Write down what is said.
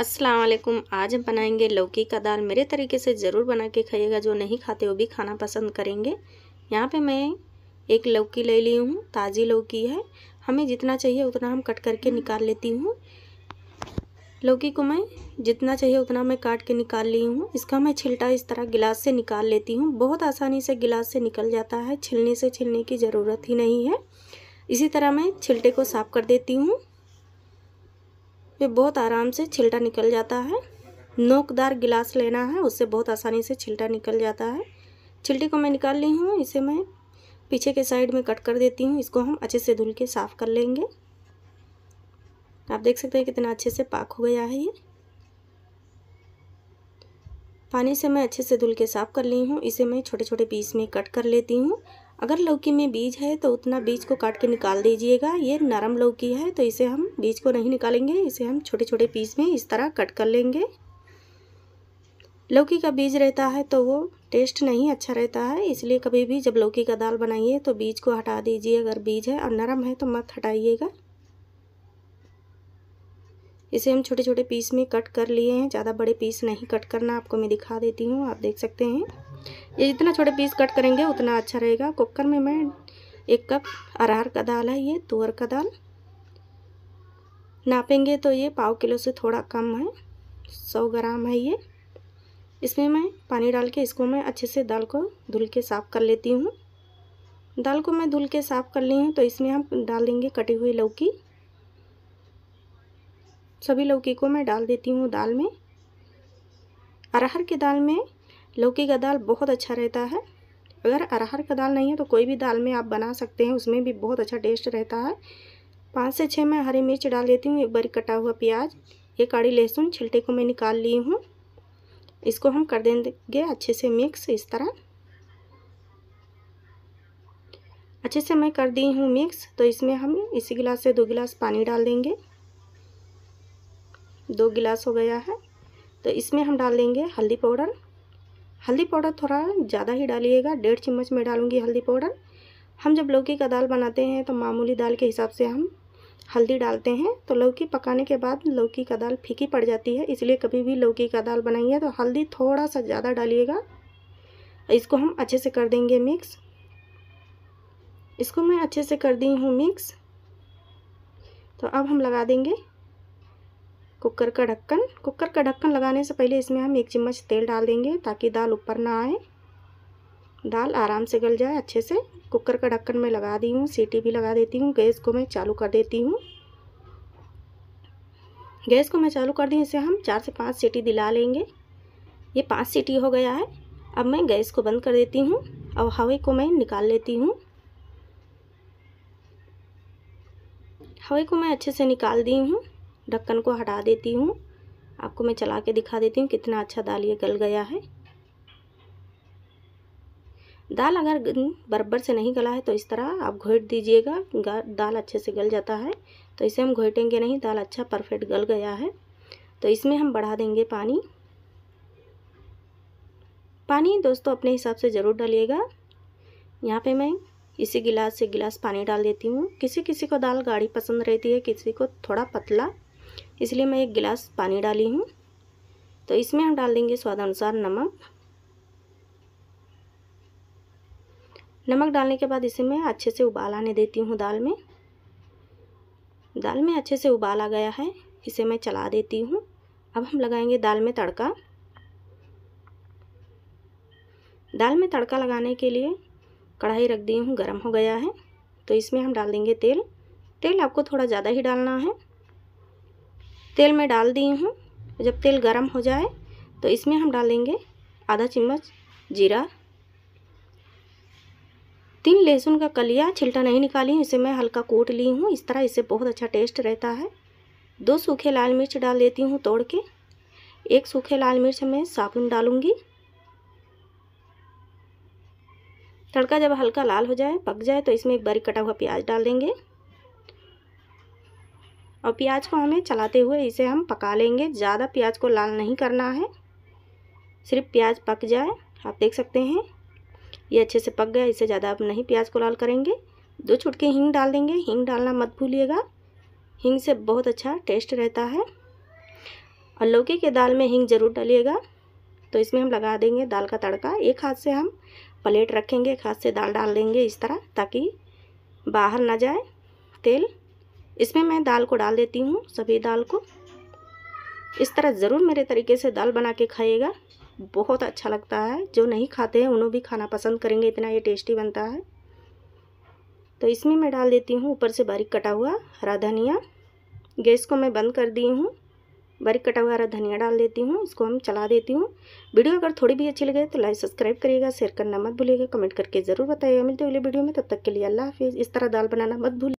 अस्सलाम वालेकुम आज हम बनाएंगे लौकी का दाल मेरे तरीके से ज़रूर बना के खाइएगा जो नहीं खाते वो भी खाना पसंद करेंगे यहाँ पे मैं एक लौकी ले ली हूँ ताज़ी लौकी है हमें जितना चाहिए उतना हम कट करके निकाल लेती हूँ लौकी को मैं जितना चाहिए उतना मैं काट के निकाल ली हूँ इसका मैं छिलटा इस तरह गिलास से निकाल लेती हूँ बहुत आसानी से गिलास से निकल जाता है छिलने से छिलने की ज़रूरत ही नहीं है इसी तरह मैं छिलटे को साफ़ कर देती हूँ ये बहुत आराम से छिलटा निकल जाता है नोकदार गिलास लेना है उससे बहुत आसानी से छिलटा निकल जाता है छिलटे को मैं निकाल ली हूँ इसे मैं पीछे के साइड में कट कर देती हूँ इसको हम अच्छे से धुल के साफ़ कर लेंगे आप देख सकते हैं कितना अच्छे से पाक हो गया है ये पानी से मैं अच्छे से धुल के साफ़ कर ली हूँ इसे मैं छोटे छोटे पीस में कट कर लेती हूँ अगर लौकी में बीज है तो उतना बीज को काट के निकाल दीजिएगा ये नरम लौकी है तो इसे हम बीज को नहीं निकालेंगे इसे हम छोटे छोटे पीस में इस तरह कट कर लेंगे लौकी का बीज रहता है तो वो टेस्ट नहीं अच्छा रहता है इसलिए कभी भी जब लौकी का दाल बनाइए तो बीज को हटा दीजिए अगर बीज है और नरम है तो मत हटाइएगा इसे हम छोटे छोटे पीस में कट कर लिए हैं ज़्यादा बड़े पीस नहीं कट करना आपको मैं दिखा देती हूँ आप देख सकते हैं ये जितना छोटे पीस कट करेंगे उतना अच्छा रहेगा कुकर में मैं एक कप अरहर का दाल है ये तुअर का दाल नापेंगे तो ये पाव किलो से थोड़ा कम है सौ ग्राम है ये इसमें मैं पानी डाल के इसको मैं अच्छे से दाल को धुल के साफ़ कर लेती हूँ दाल को मैं धुल के साफ़ कर ली हूँ तो इसमें हम डाल देंगे कटी हुई लौकी सभी लौकी को मैं डाल देती हूँ दाल में अरहर की दाल में लौकी का दाल बहुत अच्छा रहता है अगर अरहर का दाल नहीं है तो कोई भी दाल में आप बना सकते हैं उसमें भी बहुत अच्छा टेस्ट रहता है पाँच से छः मैं हरी मिर्च डाल देती हूँ एक बार कटा हुआ प्याज ये काड़ी लहसुन छिलटे को मैं निकाल ली हूँ इसको हम कर देंगे अच्छे से मिक्स इस तरह अच्छे से मैं कर दी हूँ मिक्स तो इसमें हम इसी गिलास से दो गिलास पानी डाल देंगे दो गिलास हो गया है तो इसमें हम डाल देंगे हल्दी पाउडर हल्दी पाउडर थोड़ा ज़्यादा ही डालिएगा डेढ़ चम्मच में डालूँगी हल्दी पाउडर हम जब लौकी का दाल बनाते हैं तो मामूली दाल के हिसाब से हम हल्दी डालते हैं तो लौकी पकाने के बाद लौकी का दाल फीकी पड़ जाती है इसलिए कभी भी लौकी का दाल बनाइए तो हल्दी थोड़ा सा ज़्यादा डालिएगा इसको हम अच्छे से कर देंगे मिक्स इसको मैं अच्छे से कर दी हूँ मिक्स तो अब हम लगा देंगे कुकर का ढक्कन कुकर का ढक्कन लगाने से पहले इसमें हम एक चम्मच तेल डाल देंगे ताकि दाल ऊपर ना आए दाल आराम से गल जाए अच्छे से कुकर का ढक्कन मैं लगा दी हूँ सीटी भी लगा देती हूँ गैस को मैं चालू कर देती हूँ गैस को मैं चालू कर दी इसे हम चार से पाँच सीटी दिला लेंगे ये पाँच सीटी हो गया है अब मैं गैस को बंद कर देती हूँ और हवे को मैं निकाल लेती हूँ हवे को मैं अच्छे से निकाल दी हूँ ढक्कन को हटा देती हूँ आपको मैं चला के दिखा देती हूँ कितना अच्छा दाल ये गल गया है दाल अगर बराबर से नहीं गला है तो इस तरह आप घोट दीजिएगा दाल अच्छे से गल जाता है तो इसे हम घोटेंगे नहीं दाल अच्छा परफेक्ट गल गया है तो इसमें हम बढ़ा देंगे पानी पानी दोस्तों अपने हिसाब से ज़रूर डालिएगा यहाँ पे मैं इसी गिलास से गिलास पानी डाल देती हूँ किसी किसी को दाल गाढ़ी पसंद रहती है किसी को थोड़ा पतला इसलिए मैं एक गिलास पानी डाली हूँ तो इसमें हम डाल देंगे स्वाद अनुसार नमक नमक डालने के बाद इसे मैं अच्छे से उबाल आने देती हूँ दाल में दाल में अच्छे से उबाल आ गया है इसे मैं चला देती हूँ अब हम लगाएंगे दाल में तड़का दाल में तड़का लगाने के लिए कढ़ाई रख दी हूँ गर्म हो गया है तो इसमें हम डाल देंगे तेल तेल आपको थोड़ा ज़्यादा ही डालना है तेल में डाल दी हूँ जब तेल गर्म हो जाए तो इसमें हम डालेंगे आधा चम्मच जीरा तीन लहसुन का कलिया छिलटा नहीं निकाली हूँ इसे मैं हल्का कूट ली हूँ इस तरह इसे बहुत अच्छा टेस्ट रहता है दो सूखे लाल मिर्च डाल देती हूँ तोड़ के एक सूखे लाल मिर्च मैं साबुन डालूँगी तड़का जब हल्का लाल हो जाए पक जाए तो इसमें एक बारीक कटा हुआ प्याज डाल देंगे और प्याज को हमें चलाते हुए इसे हम पका लेंगे ज़्यादा प्याज को लाल नहीं करना है सिर्फ प्याज पक जाए आप देख सकते हैं ये अच्छे से पक गया इसे ज़्यादा आप नहीं प्याज को लाल करेंगे दो छुटके हींग डाल देंगे हींग डालना मत भूलिएगा हींग से बहुत अच्छा टेस्ट रहता है और लौकी के दाल में हींग ज़रूर डालिएगा तो इसमें हम लगा देंगे दाल का तड़का एक हाथ से हम प्लेट रखेंगे एक हाथ से दाल डाल देंगे इस तरह ताकि बाहर ना जाए तेल इसमें मैं दाल को डाल देती हूँ सभी दाल को इस तरह ज़रूर मेरे तरीके से दाल बना के खाइएगा बहुत अच्छा लगता है जो नहीं खाते हैं उन्हें भी खाना पसंद करेंगे इतना ये टेस्टी बनता है तो इसमें मैं डाल देती हूँ ऊपर से बारीक कटा हुआ हरा धनिया गैस को मैं बंद कर दी हूँ बारीक कटा हुआ हरा धनिया डाल देती हूँ इसको हम चला देती हूँ वीडियो अगर थोड़ी भी अच्छी लगे तो लाइक सब्सक्राइब करिएगा शेयर करना मत भूलिएगा कमेंट करके ज़रूर बताइएगा मिलते अगले वीडियो में तब तक के लिए अल्लाह हाफिज़ इस तरह दाल बनाना मत भूलिए